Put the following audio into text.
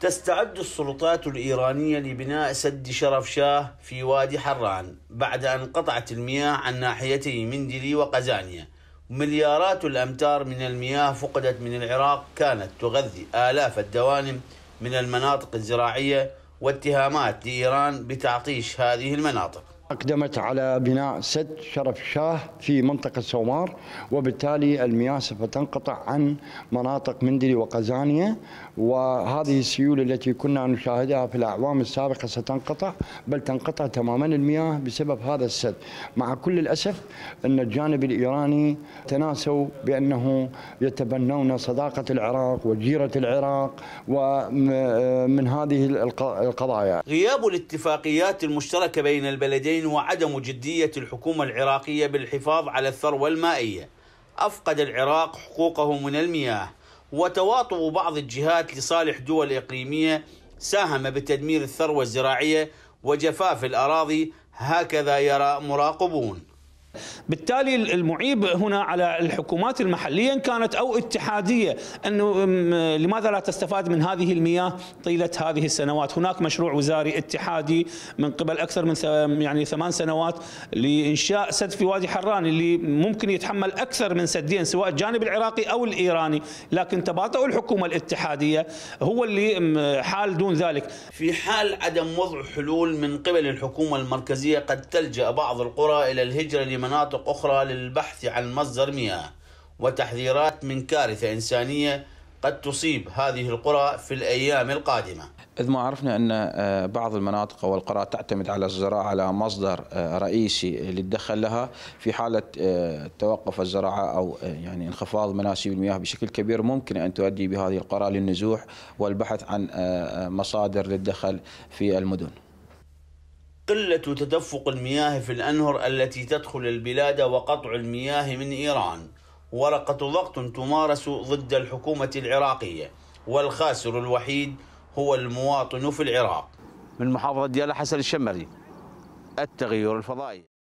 تستعد السلطات الإيرانية لبناء سد شرف شاه في وادي حران بعد أن قطعت المياه عن ناحيتي مندلي وقزانيا مليارات الأمتار من المياه فقدت من العراق كانت تغذي آلاف الدوانم من المناطق الزراعية واتهامات لإيران بتعطيش هذه المناطق أقدمت على بناء سد شرف شاه في منطقة سومار وبالتالي المياه سوف تنقطع عن مناطق مندلي وقزانية وهذه السيول التي كنا نشاهدها في الأعوام السابقة ستنقطع بل تنقطع تماما المياه بسبب هذا السد مع كل الأسف أن الجانب الإيراني تناسوا بأنه يتبنون صداقة العراق وجيرة العراق ومن هذه القضايا غياب الاتفاقيات المشتركة بين البلدين وعدم جدية الحكومة العراقية بالحفاظ على الثروة المائية أفقد العراق حقوقه من المياه وتواطؤ بعض الجهات لصالح دول إقليمية ساهم بتدمير الثروة الزراعية وجفاف الأراضي هكذا يرى مراقبون بالتالي المعيب هنا على الحكومات المحلية إن كانت أو اتحادية أنه لماذا لا تستفاد من هذه المياه طيلة هذه السنوات هناك مشروع وزاري اتحادي من قبل أكثر من يعني ثمان سنوات لإنشاء سد في وادي حران اللي ممكن يتحمل أكثر من سدين سواء الجانب العراقي أو الإيراني لكن تباطؤ الحكومة الاتحادية هو اللي حال دون ذلك في حال عدم وضع حلول من قبل الحكومة المركزية قد تلجأ بعض القرى إلى الهجرة لمناطق مناطق أخرى للبحث عن مصدر مياه وتحذيرات من كارثة إنسانية قد تصيب هذه القرى في الأيام القادمة إذ ما عرفنا أن آه، بعض المناطق والقرى تعتمد على الزراعة على مصدر آه، رئيسي للدخل لها في حالة آه، توقف الزراعة أو يعني انخفاض مناسيب المياه بشكل كبير ممكن أن تؤدي بهذه القرى للنزوح والبحث عن مصادر للدخل في المدن قلة تدفق المياه في الأنهر التي تدخل البلاد وقطع المياه من إيران ورقة ضغط تمارس ضد الحكومة العراقية والخاسر الوحيد هو المواطن في العراق من محافظة ديالى حسن الشمري التغير الفضائي